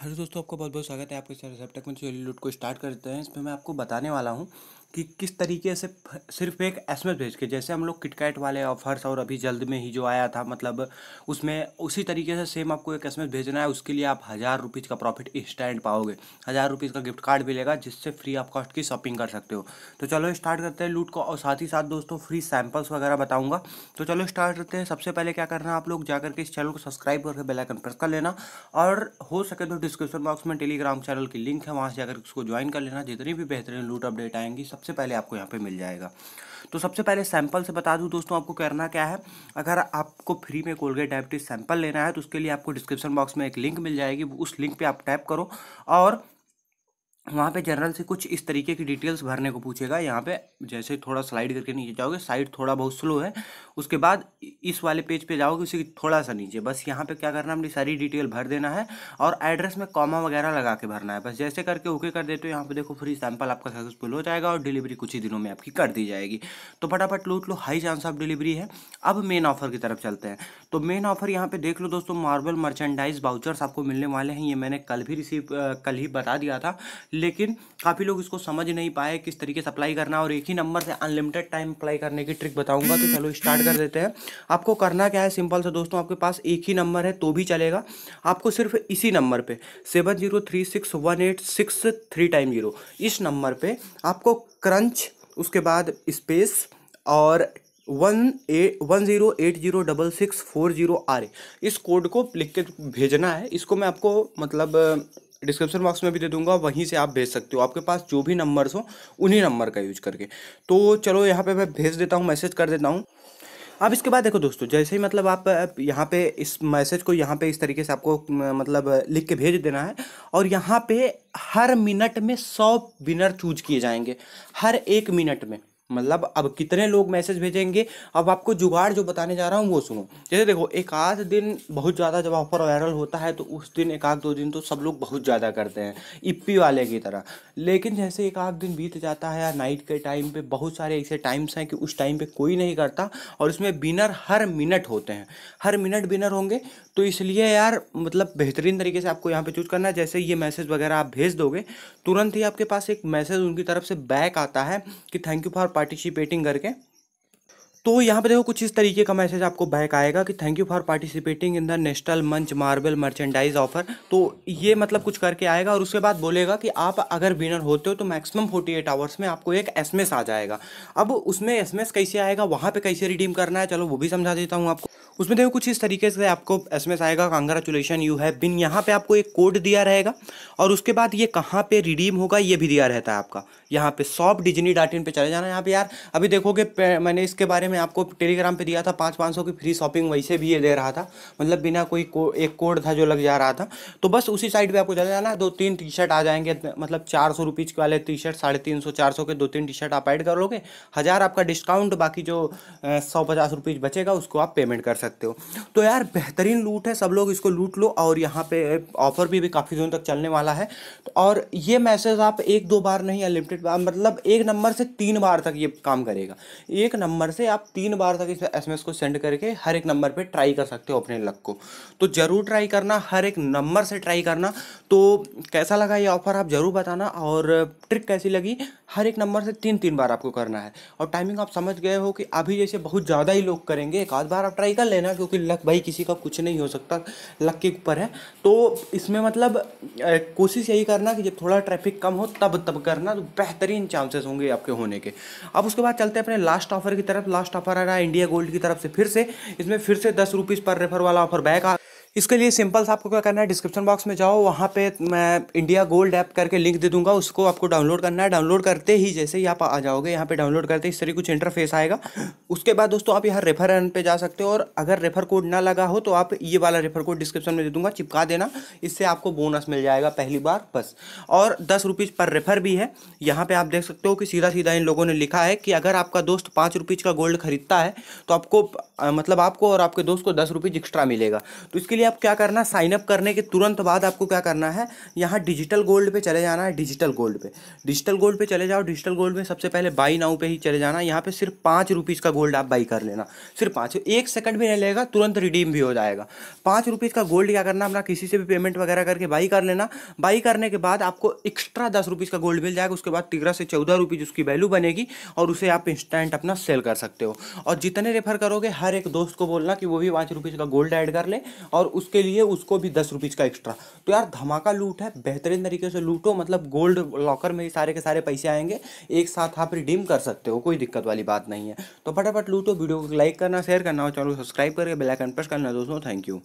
hello दोस्तों आपका बहुत बहुत स्वागत है आपके चैनल सब में लूट को स्टार्ट करते हैं इसमें मैं आपको बताने वाला हूँ कि किस तरीके से सिर्फ एक एस एम भेज के जैसे हम लोग किटकैट वाले ऑफर्स और अभी जल्द में ही जो आया था मतलब उसमें उसी तरीके से सेम आपको एक एस भेजना है उसके लिए आप हज़ार रुपीज़ का प्रॉफिट इंस्टेंट पाओगे हज़ार रुपीज़ का गिफ्ट कार्ड मिलेगा जिससे फ्री ऑफ कॉस्ट की शॉपिंग कर सकते हो तो चलो स्टार्ट करते हैं लूट को और साथ ही साथ दोस्तों फ्री सैम्पल्स वगैरह बताऊँगा तो चलो स्टार्ट करते हैं सबसे पहले क्या करना है आप लोग जाकर के इस चैनल को सब्सक्राइब करके बेलाइकन प्रेस कर लेना और हो सके तो डिस्क्रिप्शन बॉक्स में टेलीग्राम चैनल की लिंक है वहाँ से जाकर उसको ज्वाइन कर लेना जितनी भी बेहतरीन लूट अपडेट आएंगी सब सबसे पहले आपको यहाँ पे मिल जाएगा तो सबसे पहले सैंपल से बता दूँ दोस्तों आपको करना क्या है अगर आपको फ्री में कोलगेट डायबिटीज सैंपल लेना है तो उसके लिए आपको डिस्क्रिप्शन बॉक्स में एक लिंक मिल जाएगी उस लिंक पर आप टैप करो और वहाँ पे जनरल से कुछ इस तरीके की डिटेल्स भरने को पूछेगा यहाँ पे जैसे थोड़ा स्लाइड करके नीचे जाओगे साइड थोड़ा बहुत स्लो है उसके बाद इस वाले पेज पे जाओगे उसी थोड़ा सा नीचे बस यहाँ पे क्या करना है अपनी सारी डिटेल भर देना है और एड्रेस में कॉमा वगैरह लगा के भरना है बस जैसे करके ओके कर देते हो यहाँ पर देखो फ्री सैम्पल आपका सक्सेसफुल हो जाएगा और डिलीवरी कुछ ही दिनों में आपकी कर दी जाएगी तो फटाफट लूट लो हाई चांस ऑफ डिलीवरी है अब मेन ऑफर की तरफ चलते हैं तो मेन ऑफर यहाँ पर देख लो दोस्तों मार्बल मर्चेंडाइज बाउचर्स आपको मिलने वाले हैं ये मैंने कल भी रिसीव कल ही बता दिया था लेकिन काफ़ी लोग इसको समझ नहीं पाए किस तरीके से अप्लाई करना और एक ही नंबर से अनलिमिटेड टाइम अप्लाई करने की ट्रिक बताऊंगा तो चलो स्टार्ट कर देते हैं आपको करना क्या है सिंपल से दोस्तों आपके पास एक ही नंबर है तो भी चलेगा आपको सिर्फ इसी नंबर पर seven zero three six one eight six three time zero इस नंबर पर आपको क्रंच उसके बाद स्पेस और one eight one zero eight zero double six four zero R इस कोड को लिख के भेजना है इसको मैं आपको मतलब डिस्क्रिप्शन बॉक्स में भी दे दूंगा वहीं से आप भेज सकते हो आपके पास जो भी नंबर्स हो उन्हीं नंबर का यूज करके तो चलो यहाँ पे मैं भेज देता हूँ मैसेज कर देता हूँ अब इसके बाद देखो दोस्तों जैसे ही मतलब आप यहाँ पे इस मैसेज को यहाँ पे इस तरीके से आपको मतलब लिख के भेज देना है और यहाँ पे हर मिनट में सौ विनर चूज किए जाएंगे हर एक मिनट में मतलब अब कितने लोग मैसेज भेजेंगे अब आपको जुगाड़ जो बताने जा रहा हूँ वो सुनो जैसे देखो एक आध दिन बहुत ज़्यादा जब ऑफर वायरल होता है तो उस दिन एक आध दो दिन तो सब लोग बहुत ज़्यादा करते हैं इप्पी वाले की तरह लेकिन जैसे एक आध दिन बीत जाता है या नाइट के टाइम पे बहुत सारे ऐसे टाइम्स हैं कि उस टाइम पे कोई नहीं करता और इसमें बिनर हर मिनट होते हैं हर मिनट बिनर होंगे तो इसलिए यार मतलब बेहतरीन तरीके से आपको यहाँ पे चूज करना है जैसे ये मैसेज वगैरह आप भेज दोगे तुरंत ही आपके पास एक मैसेज उनकी तरफ से बैक आता है कि थैंक यू फॉर पार्टिसिपेटिंग करके तो यहाँ पे देखो कुछ इस तरीके का मैसेज आपको बैक आएगा कि thank you for participating in the national munch marble merchandise offer तो ये मतलब कुछ करके आएगा और उसके बाद बोलेगा कि आप अगर विनर होते हो तो मैक्सिमम 48 आवर्स में आपको एक एसएमएस आ जाएगा अब उसमें एसएमएस कैसे आएगा वहाँ पर कैसे रिडीम करना है चलो वो भी समझा देता हूँ आपको उसमें देखो कुछ इस तरीके से आपको एसएमएस आएगा कंग्रेचुलेशन यू हैव बिन यहाँ पे आपको एक कोड दिया रहेगा और उसके बाद ये कहाँ पे रिडीम होगा ये भी दिया रहता है आपका यहाँ पे सॉफ्ट डिजनी डाट इन पर चले जाना यहाँ पे यार अभी देखोगे मैंने इसके बारे में आपको टेलीग्राम पर दिया था पाँच पाँच सौ की फ्री शॉपिंग वैसे भी ये दे रहा था मतलब बिना कोई को, एक कोड था जो लग जा रहा था तो बस उसी साइड पर आपको चले जाना दो तीन टी शर्ट आ जाएंगे मतलब चार सौ रुपीज़ वाले टी शर्ट साढ़े तीन सौ चार सौ के दो तीन टी शर्ट आप ऐड कर लोगे हज़ार आपका डिस्काउंट बाकी जो सौ पचास रुपीज़ बचेगा उसको आप पेमेंट कर सकते सकते हो तो यार बेहतरीन लूट है सब लोग इसको लूट लो और यहाँ पे ऑफर भी, भी काफ़ी दिनों तक चलने वाला है और ये मैसेज आप एक दो बार नहीं अनलिमिटेड मतलब एक नंबर से तीन बार तक ये काम करेगा एक नंबर से आप तीन बार तक इस एस को सेंड करके हर एक नंबर पर ट्राई कर सकते हो अपने लक को तो ज़रूर ट्राई करना हर एक नंबर से ट्राई करना तो कैसा लगा ये ऑफ़र आप ज़रूर बताना और ट्रिक कैसी लगी हर एक नंबर से तीन तीन बार आपको करना है और टाइमिंग आप समझ गए हो कि अभी जैसे बहुत ज़्यादा ही लोग करेंगे एक आध बार आप ट्राई कर ले लेना क्योंकि लक भाई किसी का कुछ नहीं हो सकता लक के ऊपर है तो इसमें मतलब कोशिश यही करना कि जब थोड़ा ट्रैफिक कम हो तब तब करना तो बेहतरीन चांसेस होंगे आपके होने के अब उसके बाद चलते हैं अपने लास्ट ऑफर की तरफ लास्ट ऑफर आ रहा है इंडिया गोल्ड की तरफ से फिर से इसमें फिर से दस रुपीज़ पर रेफर वाला ऑफर बैक आ इसके लिए सिंपल सा आपको क्या करना है डिस्क्रिप्शन बॉक्स में जाओ वहाँ पे मैं इंडिया गोल्ड ऐप करके लिंक दे दूंगा उसको आपको डाउनलोड करना है डाउनलोड करते ही जैसे ही आप आ जाओगे यहाँ पे डाउनलोड करते ही इस तरह कुछ इंटरफेस आएगा उसके बाद दोस्तों आप यहाँ रेफर एन पे जा सकते हो और अगर रेफर कोड ना लगा हो तो आप ये वाला रेफर कोड डिस्क्रिप्शन में दे दूंगा चिपका देना इससे आपको बोनस मिल जाएगा पहली बार बस और दस रुपीज़ पर रेफर भी है यहाँ पर आप देख सकते हो कि सीधा सीधा इन लोगों ने लिखा है कि अगर आपका दोस्त पाँच रुपीज़ का गोल्ड खरीदता है तो आपको मतलब आपको और आपके दोस्त को दस रुपीज़ एक्स्ट्रा मिलेगा तो इसके लिए आप क्या करना साइनअप करने के तुरंत बाद आपको क्या करना है यहाँ डिजिटल गोल्ड पे चले जाना है डिजिटल गोल्ड पे डिजिटल गोल्ड पे चले जाओ डिजिटल गोल्ड में सबसे पहले बाई नाउ पे ही चले जाना यहाँ पे सिर्फ पाँच रुपीज़ का गोल्ड आप बाई कर लेना सिर्फ पाँच एक सेकंड भी नहीं लेगा तुरंत रिडीम भी हो जाएगा पाँच रुपीज़ का गोल्ड क्या करना अपना किसी से भी पेमेंट वगैरह करके बाई कर लेना बाई करने के बाद आपको एक्स्ट्रा दस रुपीज़ का गोल्ड मिल जाएगा उसके बाद तेरह से चौदह रुपीज़ उसकी वैल्यू बनेगी और उसे आप इंस्टेंट अपना सेल कर सकते हो और जितने रेफर करोगे हर एक दोस्त को बोलना कि वो भी पाँच रुपीज़ का गोल्ड ऐड कर ले और उसके लिए उसको भी दस रुपीज़ का एक्स्ट्रा तो यार धमाका लूट है बेहतरीन तरीके से लूटो मतलब गोल्ड लॉकर में ही सारे के सारे पैसे आएंगे एक साथ आप रिडीम कर सकते हो कोई दिक्कत वाली बात नहीं है तो फटाफट लूटो वीडियो को लाइक करना शेयर करना और चैनल को सब्सक्राइब करके बेलाइकन प्रेस करना दोस्तों थैंक यू